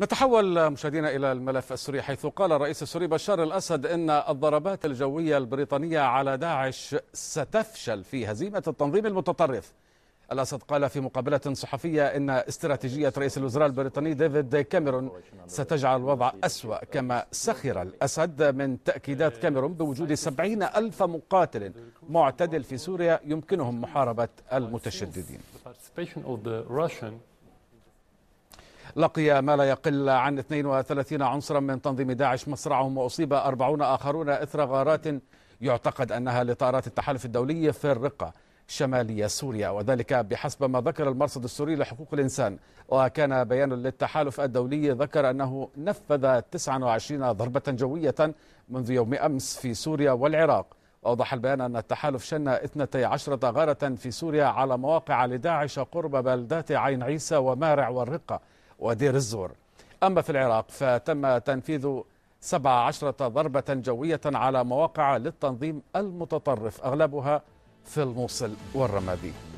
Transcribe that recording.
نتحول مشاهدينا إلى الملف السوري حيث قال الرئيس السوري بشار الأسد إن الضربات الجوية البريطانية على داعش ستفشل في هزيمة التنظيم المتطرف الأسد قال في مقابلة صحفية إن استراتيجية رئيس الوزراء البريطاني ديفيد كاميرون ستجعل الوضع أسوأ كما سخر الأسد من تأكيدات كاميرون بوجود سبعين ألف مقاتل معتدل في سوريا يمكنهم محاربة المتشددين لقي ما لا يقل عن 32 عنصرا من تنظيم داعش مصرعهم وأصيب 40 آخرون إثر غارات يعتقد أنها لطائرات التحالف الدولي في الرقة شمالية سوريا وذلك بحسب ما ذكر المرصد السوري لحقوق الإنسان وكان بيان للتحالف الدولي ذكر أنه نفذ 29 ضربة جوية منذ يوم أمس في سوريا والعراق أوضح البيان أن التحالف شن 12 غارة في سوريا على مواقع لداعش قرب بلدات عين عيسى ومارع والرقة ودير الزور أما في العراق فتم تنفيذ 17 ضربة جوية على مواقع للتنظيم المتطرف أغلبها في الموصل والرمادي